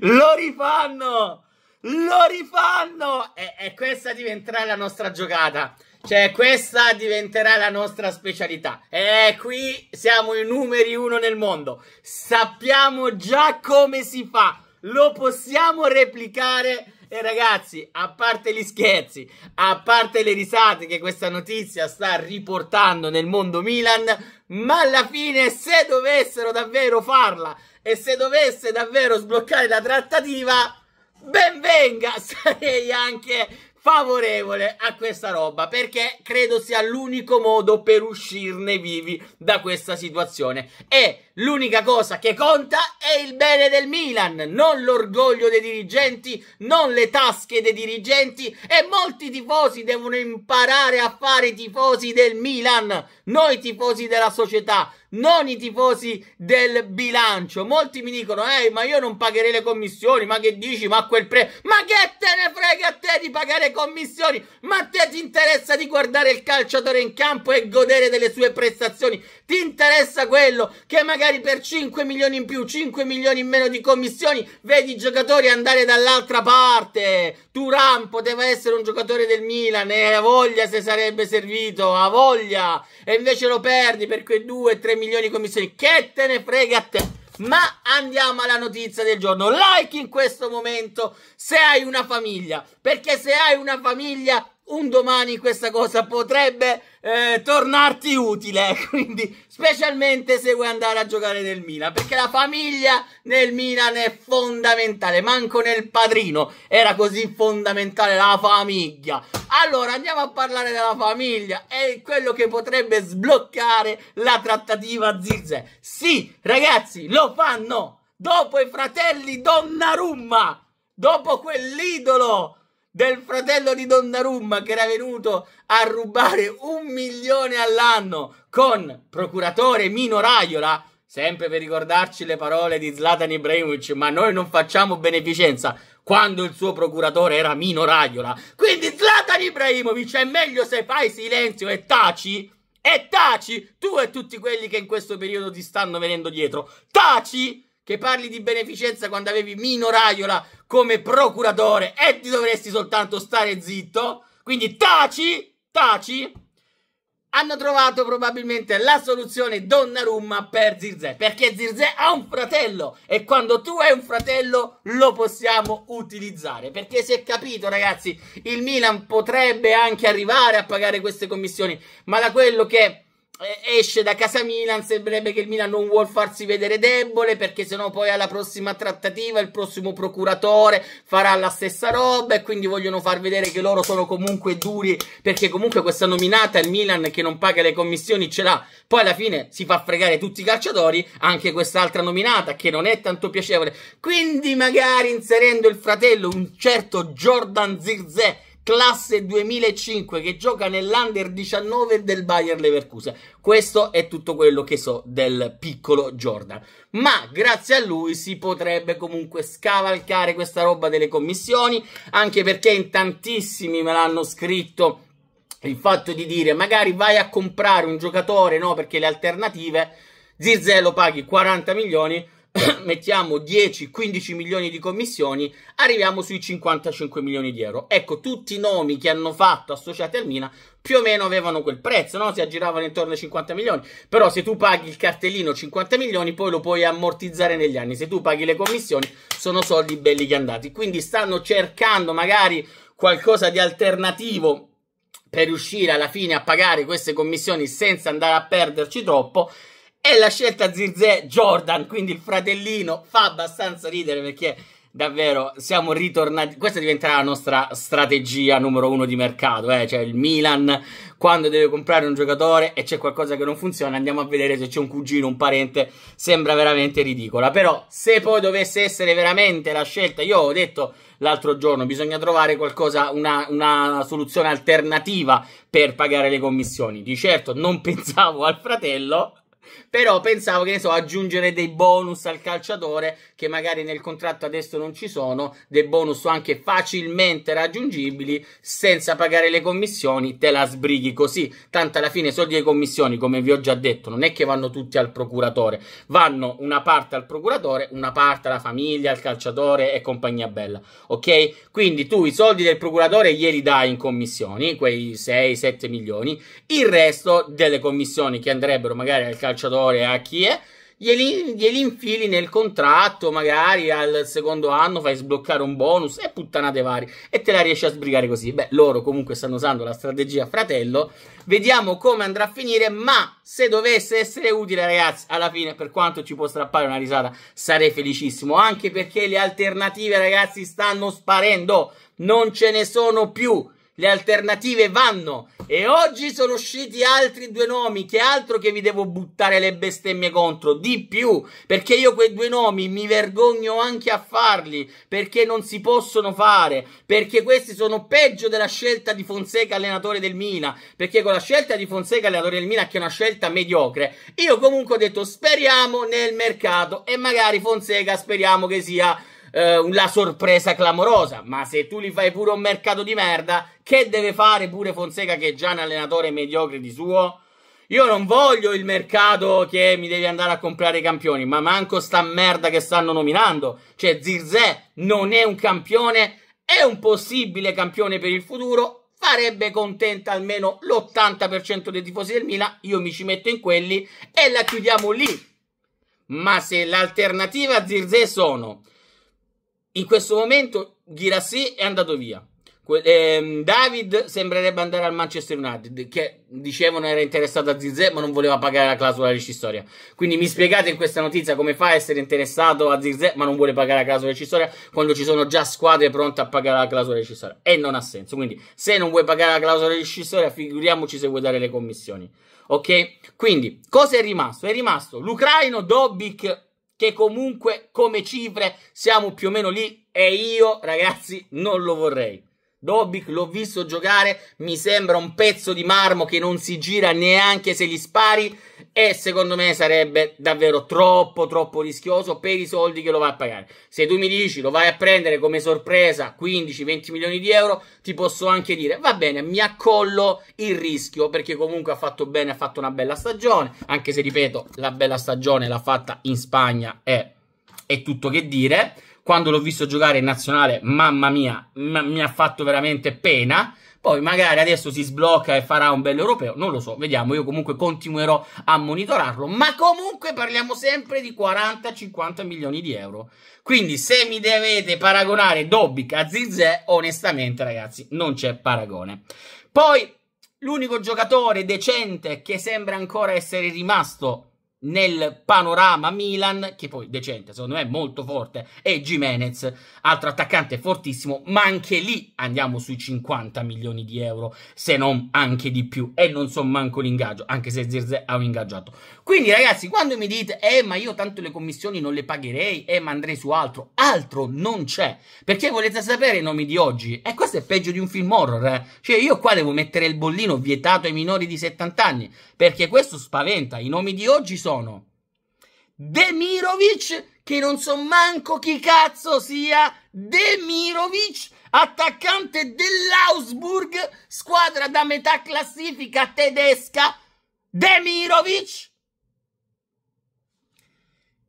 Lo rifanno! Lo rifanno! E, e questa diventerà la nostra giocata. Cioè, questa diventerà la nostra specialità. E qui siamo i numeri uno nel mondo. Sappiamo già come si fa. Lo possiamo replicare e ragazzi, a parte gli scherzi, a parte le risate che questa notizia sta riportando nel mondo Milan, ma alla fine se dovessero davvero farla e se dovesse davvero sbloccare la trattativa, ben venga, sarei anche favorevole a questa roba perché credo sia l'unico modo per uscirne vivi da questa situazione e L'unica cosa che conta è il bene del Milan, non l'orgoglio dei dirigenti, non le tasche dei dirigenti e molti tifosi devono imparare a fare i tifosi del Milan, non i tifosi della società, non i tifosi del bilancio. Molti mi dicono, eh, ma io non pagherei le commissioni, ma che dici, ma quel prezzo? Ma che te ne frega a te di pagare commissioni? Ma a te ti interessa di guardare il calciatore in campo e godere delle sue prestazioni? Ti interessa quello che magari magari per 5 milioni in più, 5 milioni in meno di commissioni, vedi i giocatori andare dall'altra parte. Turan poteva essere un giocatore del Milan e eh, ha voglia se sarebbe servito, ha voglia. E invece lo perdi per quei 2-3 milioni di commissioni. Che te ne frega a te? Ma andiamo alla notizia del giorno. Like in questo momento se hai una famiglia, perché se hai una famiglia un domani questa cosa potrebbe eh, tornarti utile, quindi specialmente se vuoi andare a giocare nel Milan, perché la famiglia nel Milan è fondamentale, manco nel padrino era così fondamentale la famiglia. Allora andiamo a parlare della famiglia, è quello che potrebbe sbloccare la trattativa Zizze. Sì, ragazzi, lo fanno dopo i fratelli Donnarumma, dopo quell'idolo del fratello di Donnarumma che era venuto a rubare un milione all'anno con procuratore Mino Raiola, sempre per ricordarci le parole di Zlatan Ibrahimovic, ma noi non facciamo beneficenza quando il suo procuratore era Mino Raiola. Quindi Zlatan Ibrahimovic è meglio se fai silenzio e taci e taci tu e tutti quelli che in questo periodo ti stanno venendo dietro. Taci! che parli di beneficenza quando avevi Mino Raiola come procuratore e ti dovresti soltanto stare zitto. Quindi taci, taci. Hanno trovato probabilmente la soluzione Donnarumma per Zirze, perché Zirze ha un fratello e quando tu hai un fratello lo possiamo utilizzare, perché si è capito ragazzi, il Milan potrebbe anche arrivare a pagare queste commissioni, ma da quello che eh, esce da casa Milan, sembrerebbe che il Milan non vuol farsi vedere debole perché sennò poi alla prossima trattativa il prossimo procuratore farà la stessa roba e quindi vogliono far vedere che loro sono comunque duri perché comunque questa nominata il Milan che non paga le commissioni ce l'ha, poi alla fine si fa fregare tutti i calciatori, anche quest'altra nominata che non è tanto piacevole, quindi magari inserendo il fratello, un certo Jordan Zirzè classe 2005 che gioca nell'Under 19 del Bayer Leverkusen. Questo è tutto quello che so del piccolo Jordan. Ma grazie a lui si potrebbe comunque scavalcare questa roba delle commissioni, anche perché in tantissimi me l'hanno scritto il fatto di dire magari vai a comprare un giocatore, no, perché le alternative Zirze lo paghi 40 milioni mettiamo 10-15 milioni di commissioni, arriviamo sui 55 milioni di euro. Ecco, tutti i nomi che hanno fatto associati al Mina più o meno avevano quel prezzo, no? Si aggiravano intorno ai 50 milioni. Però se tu paghi il cartellino 50 milioni, poi lo puoi ammortizzare negli anni. Se tu paghi le commissioni, sono soldi belli che andati. Quindi stanno cercando magari qualcosa di alternativo per riuscire alla fine a pagare queste commissioni senza andare a perderci troppo e la scelta Zirze Jordan, quindi il fratellino, fa abbastanza ridere perché davvero siamo ritornati. Questa diventerà la nostra strategia numero uno di mercato. Eh? Cioè, il Milan, quando deve comprare un giocatore e c'è qualcosa che non funziona, andiamo a vedere se c'è un cugino, un parente. Sembra veramente ridicola. Però, se poi dovesse essere veramente la scelta, io ho detto l'altro giorno, bisogna trovare qualcosa, una, una soluzione alternativa per pagare le commissioni. Di certo non pensavo al fratello però pensavo che ne so, aggiungere dei bonus al calciatore che magari nel contratto adesso non ci sono, dei bonus anche facilmente raggiungibili senza pagare le commissioni, te la sbrighi così. Tanto alla fine i soldi e commissioni, come vi ho già detto, non è che vanno tutti al procuratore, vanno una parte al procuratore, una parte alla famiglia, al calciatore e compagnia bella, ok? Quindi tu i soldi del procuratore glieli dai in commissioni, quei 6-7 milioni, il resto delle commissioni che andrebbero magari al calciatore calciatore a eh, chi è, glieli, glieli, infili nel contratto, magari al secondo anno fai sbloccare un bonus e puttanate vari e te la riesci a sbrigare così. Beh, loro comunque stanno usando la strategia fratello, vediamo come andrà a finire, ma se dovesse essere utile ragazzi, alla fine per quanto ci può strappare una risata, sarei felicissimo, anche perché le alternative ragazzi stanno sparendo, non ce ne sono più le alternative vanno. E oggi sono usciti altri due nomi, che altro che vi devo buttare le bestemmie contro, di più, perché io quei due nomi mi vergogno anche a farli, perché non si possono fare, perché questi sono peggio della scelta di Fonseca allenatore del Mina, perché con la scelta di Fonseca allenatore del Mina, che è una scelta mediocre, io comunque ho detto speriamo nel mercato e magari Fonseca speriamo che sia eh, la sorpresa clamorosa. Ma se tu li fai pure un mercato di merda, che deve fare pure Fonseca, che è già un allenatore mediocre di suo? Io non voglio il mercato che mi devi andare a comprare i campioni, ma manco sta merda che stanno nominando. Cioè, Zirzè non è un campione, è un possibile campione per il futuro, farebbe contenta almeno l'80% dei tifosi del Milan, io mi ci metto in quelli e la chiudiamo lì. Ma se l'alternativa a Zirzè sono in questo momento Girassi è andato via. Que ehm, David sembrerebbe andare al Manchester United, che dicevano era interessato a Zizè, ma non voleva pagare la clausola rescissoria. Quindi mi spiegate in questa notizia come fa a essere interessato a Zizè, ma non vuole pagare la clausola rescissoria quando ci sono già squadre pronte a pagare la clausola rescissoria. E non ha senso. Quindi, se non vuoi pagare la clausola rescissoria, figuriamoci se vuoi dare le commissioni. Ok? Quindi, cosa è rimasto? È rimasto l'ucraino Dobic che comunque come cifre siamo più o meno lì e io ragazzi non lo vorrei. Dobic l'ho visto giocare, mi sembra un pezzo di marmo che non si gira neanche se gli spari e secondo me sarebbe davvero troppo troppo rischioso per i soldi che lo vai a pagare. Se tu mi dici lo vai a prendere come sorpresa 15-20 milioni di euro, ti posso anche dire va bene, mi accollo il rischio perché comunque ha fatto bene, ha fatto una bella stagione, anche se ripeto, la bella stagione l'ha fatta in Spagna e è tutto che dire quando l'ho visto giocare in nazionale, mamma mia, ma mi ha fatto veramente pena. Poi magari adesso si sblocca e farà un bel europeo, non lo so, vediamo, io comunque continuerò a monitorarlo, ma comunque parliamo sempre di 40-50 milioni di euro. Quindi se mi dovete paragonare Dobic a Zizè, onestamente ragazzi, non c'è paragone. Poi l'unico giocatore decente che sembra ancora essere rimasto nel panorama Milan, che poi decente, secondo me molto forte, e Jimenez, altro attaccante fortissimo, ma anche lì andiamo sui 50 milioni di euro, se non anche di più, e non so manco l'ingaggio, anche se Zirze ha un ingaggiato. Quindi ragazzi, quando mi dite, eh ma io tanto le commissioni non le pagherei, eh ma andrei su altro, altro non c'è, perché volete sapere i nomi di oggi? E questo è peggio di un film horror, eh? cioè io qua devo mettere il bollino vietato ai minori di 70 anni, perché questo spaventa, i nomi di oggi sono sono Demirovic, che non so manco chi cazzo sia Demirovic, attaccante dell'Ausburg, squadra da metà classifica tedesca, Demirovic.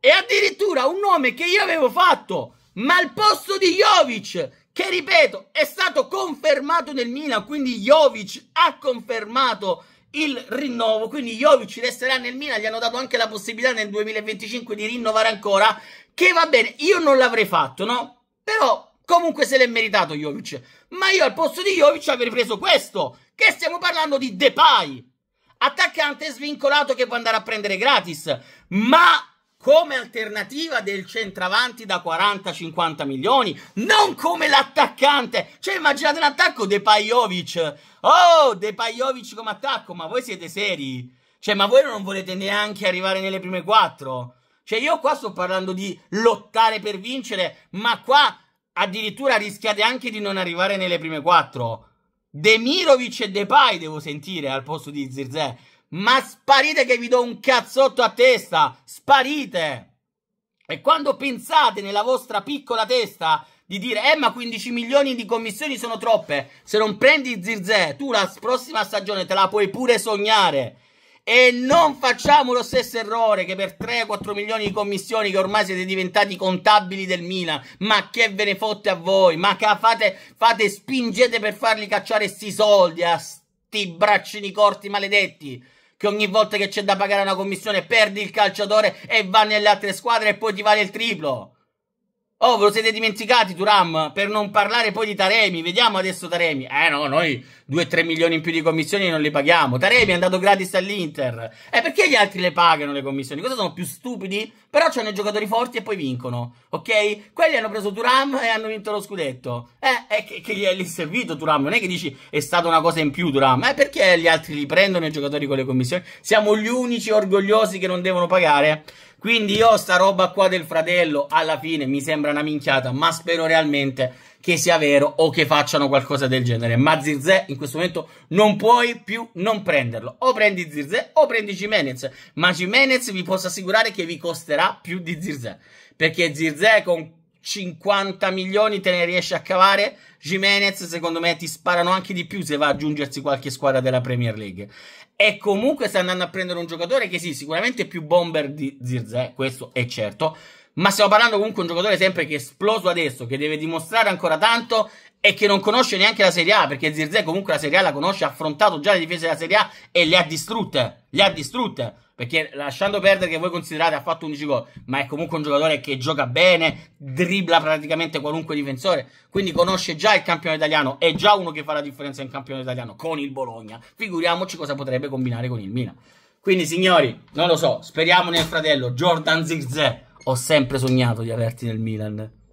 E addirittura un nome che io avevo fatto, ma al posto di Jovic, che ripeto è stato confermato nel Milan, quindi Jovic ha confermato il rinnovo. Quindi Jovic resterà nel Milan, gli hanno dato anche la possibilità nel 2025 di rinnovare ancora, che va bene, io non l'avrei fatto, no? Però comunque se l'è meritato Jovic. Ma io al posto di Jovic avrei preso questo, che stiamo parlando di Depay. Attaccante svincolato che può andare a prendere gratis, ma come alternativa del centravanti da 40-50 milioni, non come l'attaccante. Cioè, immaginate un attacco De Pajovic. Oh, De Pajovic come attacco, ma voi siete seri? Cioè, ma voi non volete neanche arrivare nelle prime quattro? Cioè, io qua sto parlando di lottare per vincere, ma qua addirittura rischiate anche di non arrivare nelle prime quattro. Demirovic e Depay devo sentire al posto di Zirze. Ma sparite che vi do un cazzotto a testa! Sparite! E quando pensate nella vostra piccola testa di dire, eh ma 15 milioni di commissioni sono troppe, se non prendi Zirzè, tu la prossima stagione te la puoi pure sognare. E non facciamo lo stesso errore che per 3-4 milioni di commissioni che ormai siete diventati contabili del Milan. Ma che ve ne fotte a voi? Ma che fate, fate spingete per farli cacciare sti soldi a sti braccini corti maledetti che ogni volta che c'è da pagare una commissione perdi il calciatore e va nelle altre squadre e poi ti vale il triplo. Oh, ve lo siete dimenticati, Turam? Per non parlare poi di Taremi. Vediamo adesso Taremi. Eh no, noi 2-3 milioni in più di commissioni non li paghiamo. Taremi è andato gratis all'Inter. Eh, perché gli altri le pagano le commissioni? Cosa sono più stupidi? Però c'hanno i giocatori forti e poi vincono, ok? Quelli hanno preso Turam e hanno vinto lo scudetto. Eh, è che, che gli è servito Turam. Non è che dici è stata una cosa in più Turam. Eh, perché gli altri li prendono i giocatori con le commissioni? Siamo gli unici orgogliosi che non devono pagare. Quindi io sta roba qua del fratello alla fine mi sembra una minchiata, ma spero realmente che sia vero o che facciano qualcosa del genere. Ma Zirze in questo momento non puoi più non prenderlo. O prendi Zirze o prendi Jimenez. Ma Jimenez vi posso assicurare che vi costerà più di Zirze. Perché Zirze con 50 milioni te ne riesce a cavare. Jimenez, secondo me, ti sparano anche di più se va ad aggiungersi qualche squadra della Premier League e comunque sta andando a prendere un giocatore che sì, sicuramente è più bomber di Zirze, questo è certo, ma stiamo parlando comunque di un giocatore sempre che è esploso adesso, che deve dimostrare ancora tanto e che non conosce neanche la Serie A, perché Zirze comunque la Serie A la conosce, ha affrontato già le difese della Serie A e le ha distrutte, le ha distrutte. Perché lasciando perdere che voi considerate ha fatto 11 gol, ma è comunque un giocatore che gioca bene, dribbla praticamente qualunque difensore, quindi conosce già il campione italiano, è già uno che fa la differenza in campione italiano con il Bologna. Figuriamoci cosa potrebbe combinare con il Milan. Quindi signori, non lo so, speriamo nel fratello Jordan Zirze. Ho sempre sognato di averti nel Milan.